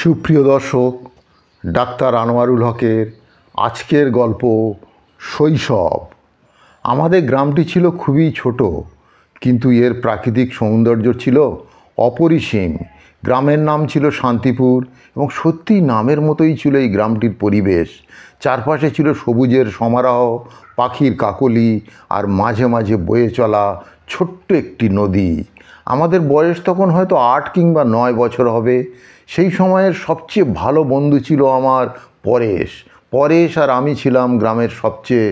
সুপ্রিয় দর্শক ডাক্তার আনোয়ারুল হকের আজকের গল্প শৈশব আমাদের গ্রামটি ছিল খুবই ছোট কিন্তু এর প্রাকৃতিক সৌন্দর্য ছিল অপরিসীম গ্রামের নাম ছিল শান্তিপুর এবং সত্যি নামের মতোই ছিল এই গ্রামটির পরিবেশ চারপাশে ছিল সবুজের সমারোহ পাখির কাকলি আর মাঝে মাঝে বয়ে চলা ছোট্ট একটি নদী আমাদের বয়স তখন হয়তো আট কিংবা নয় বছর হবে সেই সময়ের সবচেয়ে ভালো বন্ধু ছিল আমার পরেশ পরেশ আর আমি ছিলাম গ্রামের সবচেয়ে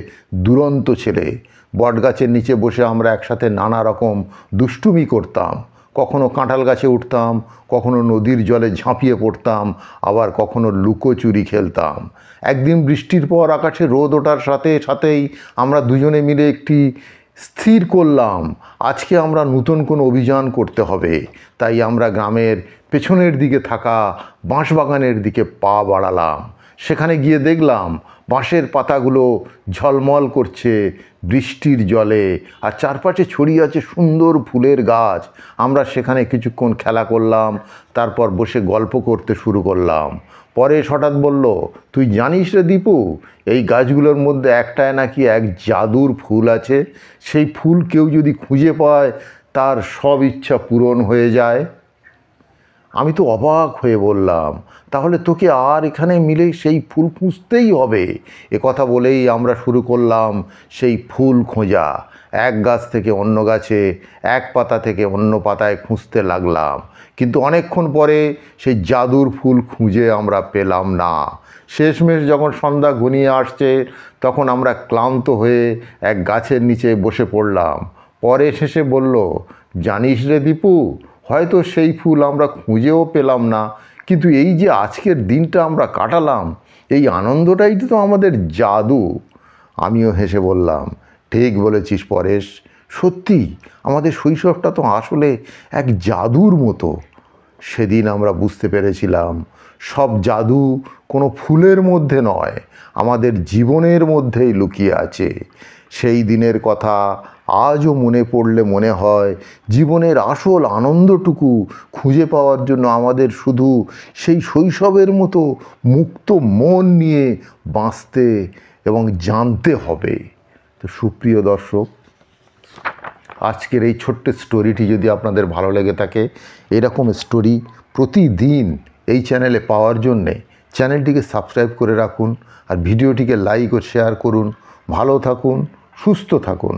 দুরন্ত ছেলে বটগাছের নিচে বসে আমরা একসাথে নানা রকম দুষ্টুমি করতাম কখনো কাঁঠাল গাছে উঠতাম কখনো নদীর জলে ঝাঁপিয়ে পড়তাম আবার কখনো লুকোচুরি খেলতাম একদিন বৃষ্টির পর আকাশে রোদ ওঠার সাথে সাথেই আমরা দুজনে মিলে একটি স্থির করলাম আজকে আমরা নতুন কোনো অভিযান করতে হবে তাই আমরা গ্রামের পেছনের দিকে থাকা বাঁশবাগানের দিকে পা বাড়ালাম সেখানে গিয়ে দেখলাম বাঁশের পাতাগুলো ঝলমল করছে বৃষ্টির জলে আর চারপাশে ছড়িয়ে আছে সুন্দর ফুলের গাছ আমরা সেখানে কিছুক্ষণ খেলা করলাম তারপর বসে গল্প করতে শুরু করলাম পরে হঠাৎ বলল তুই জানিস রে দীপু এই গাছগুলোর মধ্যে একটায় নাকি এক জাদুর ফুল আছে সেই ফুল কেউ যদি খুঁজে পায় তার সব ইচ্ছা পূরণ হয়ে যায় আমি তো অবাক হয়ে বললাম তাহলে তোকে আর এখানে মিলে সেই ফুল খুঁজতেই হবে এ কথা বলেই আমরা শুরু করলাম সেই ফুল খোঁজা এক গাছ থেকে অন্য গাছে এক পাতা থেকে অন্য পাতায় খুঁজতে লাগলাম কিন্তু অনেকক্ষণ পরে সেই জাদুর ফুল খুঁজে আমরা পেলাম না শেষমেশ যখন সন্ধ্যা ঘনিয়ে আসছে তখন আমরা ক্লান্ত হয়ে এক গাছের নিচে বসে পড়লাম পরে শেষে বলল জানিস রে দীপু হয়তো সেই ফুল আমরা খুঁজেও পেলাম না কিন্তু এই যে আজকের দিনটা আমরা কাটালাম এই আনন্দটাই তো আমাদের জাদু আমিও হেসে বললাম ঠিক বলেছিস পরেশ সত্যি আমাদের শৈশবটা তো আসলে এক জাদুর মতো সেদিন আমরা বুঝতে পেরেছিলাম সব জাদু কোনো ফুলের মধ্যে নয় আমাদের জীবনের মধ্যেই লুকিয়ে আছে সেই দিনের কথা আজও মনে পড়লে মনে হয় জীবনের আসল আনন্দটুকু খুঁজে পাওয়ার জন্য আমাদের শুধু সেই শৈশবের মতো মুক্ত মন নিয়ে বাঁচতে এবং জানতে হবে তো সুপ্রিয় দর্শক আজকের এই ছোট্ট স্টোরিটি যদি আপনাদের ভালো লেগে থাকে এরকম স্টোরি প্রতিদিন এই চ্যানেলে পাওয়ার জন্যে চ্যানেলটিকে সাবস্ক্রাইব করে রাখুন আর ভিডিওটিকে লাইক ও শেয়ার করুন ভালো থাকুন সুস্থ থাকুন